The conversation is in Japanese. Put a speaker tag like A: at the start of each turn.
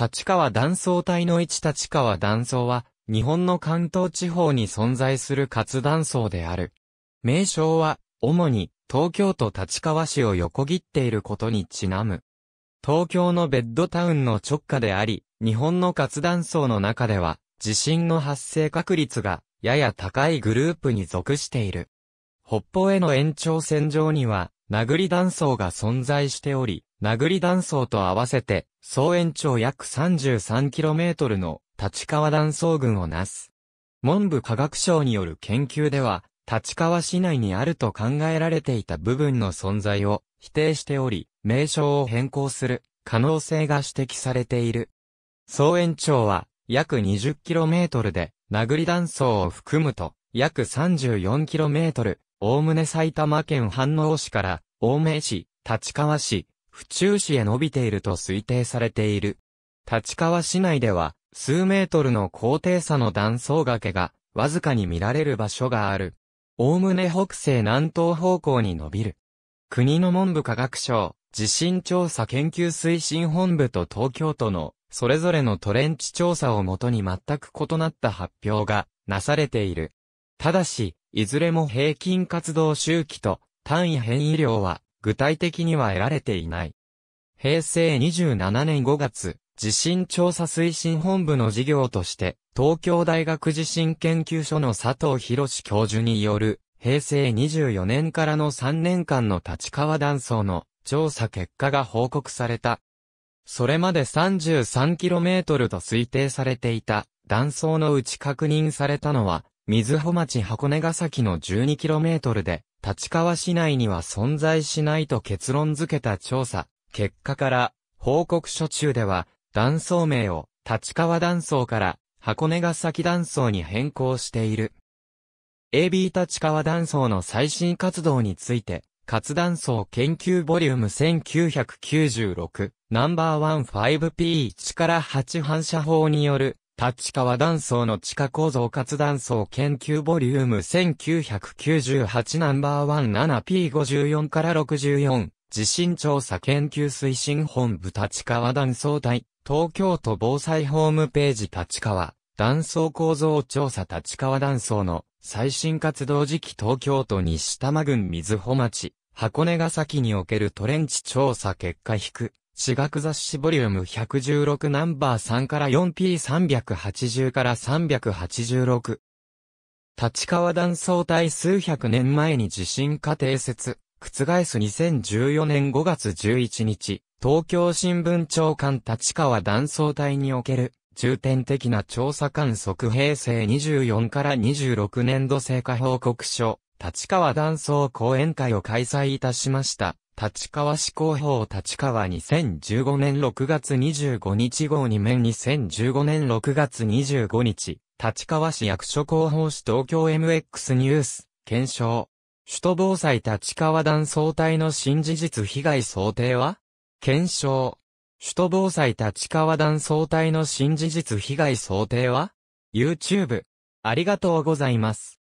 A: 立川断層帯の位置立川断層は、日本の関東地方に存在する活断層である。名称は、主に、東京都立川市を横切っていることにちなむ。東京のベッドタウンの直下であり、日本の活断層の中では、地震の発生確率が、やや高いグループに属している。北方への延長線上には、殴り断層が存在しており、殴り断層と合わせて、総延長約 33km の立川断層群をなす。文部科学省による研究では、立川市内にあると考えられていた部分の存在を否定しており、名称を変更する可能性が指摘されている。総延長は約 20km で、殴り断層を含むと約 34km、おおむね埼玉県飯能市から、青梅市、立川市、府中市へ伸びていると推定されている。立川市内では、数メートルの高低差の断層崖が、わずかに見られる場所がある。おおむね北西南東方向に伸びる。国の文部科学省、地震調査研究推進本部と東京都の、それぞれのトレンチ調査をもとに全く異なった発表が、なされている。ただし、いずれも平均活動周期と単位変異量は具体的には得られていない。平成27年5月、地震調査推進本部の事業として、東京大学地震研究所の佐藤博士教授による、平成24年からの3年間の立川断層の調査結果が報告された。それまで 33km と推定されていた断層のうち確認されたのは、水穂町箱根ヶ崎の 12km で、立川市内には存在しないと結論付けた調査、結果から、報告書中では、断層名を立川断層から箱根ヶ崎断層に変更している。AB 立川断層の最新活動について、活断層研究ボリューム1996ナンバーワン5 p 1から8反射法による立川断層の地下構造活断層研究ボリューム1998ナンバーワン7 p 5 4から64地震調査研究推進本部立川断層隊東京都防災ホームページ立川断層構造調査立川断層の最新活動時期東京都西多摩郡水穂町箱根ヶ崎におけるトレンチ調査結果引く私学雑誌ボリューム116ナンバー3から 4P380 から386。立川断層帯数百年前に地震家程説、覆す2014年5月11日、東京新聞長官立川断層帯における、重点的な調査観測平成24から26年度成果報告書、立川断層講演会を開催いたしました。立川市広報立川2015年6月25日号2面2015年6月25日、立川市役所広報誌東京 MX ニュース、検証。首都防災立川断層帯の新事実被害想定は検証。首都防災立川断層帯の新事実被害想定は ?YouTube。ありがとうございます。